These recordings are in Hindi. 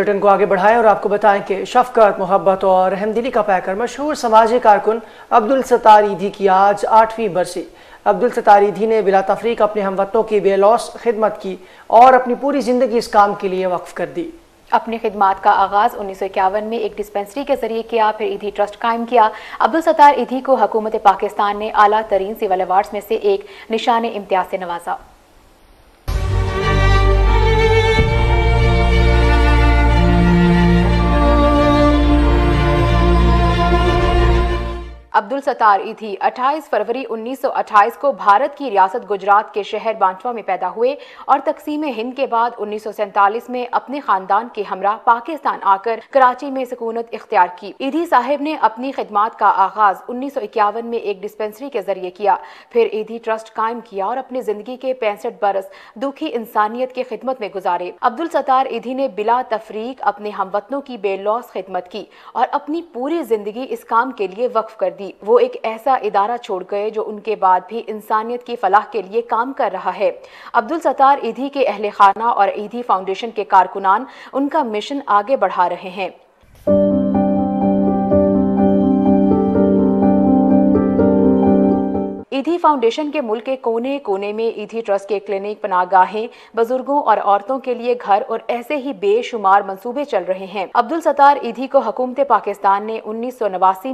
ब्रिटेन को आगे बढ़ाएं और आपको बताएं कि शफकत मोहब्बत और रहमदिली का पैकर मशहूर समाजी कारकुन अब्दुल सतार ईदी की आज आठवीं बरसी अब्दुल सतार ईदी ने बिला तफरीक अपने हमवतों की बेलौस खिदमत की और अपनी पूरी ज़िंदगी इस काम के लिए वक्फ कर दी अपनी खिदमत का आगाज़ उन्नीस सौ इक्यावन में एक डिस्पेंसरी के जरिए किया फिर ईदी ट्रस्ट कायम किया अब्दुल सतार ईदी को हकूमत पाकिस्तान ने अला तरीन सिविल अवार्ड्स में से एक निशान इम्तियाज से नवाजा अब्दुल सतार इथी 28 फरवरी 1928 को भारत की रियासत गुजरात के शहर बांटवा में पैदा हुए और तकसीम हिंद के बाद उन्नीस में अपने खानदान के हमरा पाकिस्तान आकर कराची में सकूनत इख्तियार की ईदी साहब ने अपनी खिदमत का आगाज उन्नीस में एक डिस्पेंसरी के जरिए किया फिर ईदी ट्रस्ट कायम किया और अपनी जिंदगी के पैंसठ बरस दुखी इंसानियत की खिदमत में गुजारे अब्दुल सतार ईदी ने बिला तफरीक अपने हम की बेलौस खिदमत की और अपनी पूरी जिंदगी इस काम के लिए वक्फ कर दी भी वो एक ऐसा इदारा छोड़ गए जो उनके बाद भी इंसानियत की फलाह के लिए काम कर रहा है अब्दुल सतार ईदी के अहल खाना और ईदी फाउंडेशन के कारकुनान उनका मिशन आगे बढ़ा रहे हैं ईधी फाउंडेशन के मुल्क के कोने कोने में ईधी ट्रस्ट के क्लिनिक पनागाहें बुजुर्गों और औरतों के लिए घर और ऐसे ही बेशुमार मंसूबे चल रहे हैं अब्दुल सतार ईधी को हकूमत पाकिस्तान ने उन्नीस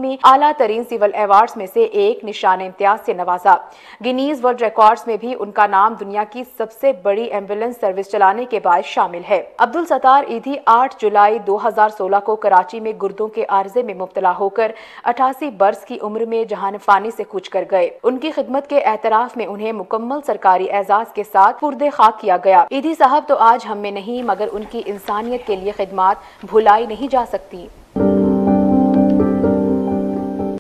में आला तरीन सिविल अवार्ड में से एक निशान इम्तियाज से नवाजा गिनीज वर्ल्ड रिकॉर्ड में भी उनका नाम दुनिया की सबसे बड़ी एम्बुलेंस सर्विस चलाने के बाद शामिल है अब्दुल सतार ईधी आठ जुलाई दो को कराची में गुर्दों के आर्जे में मुबतला होकर अठासी बर्स की उम्र में जहान फानी से कूच कर गए उनकी की खिदमत के एतराफ़ में उन्हें मुकम्मल सरकारी एजाज के साथ पुरद खाक किया गया ईदी साहब तो आज हम में नहीं मगर उनकी इंसानियत के लिए खिदमत भुलाई नहीं जा सकती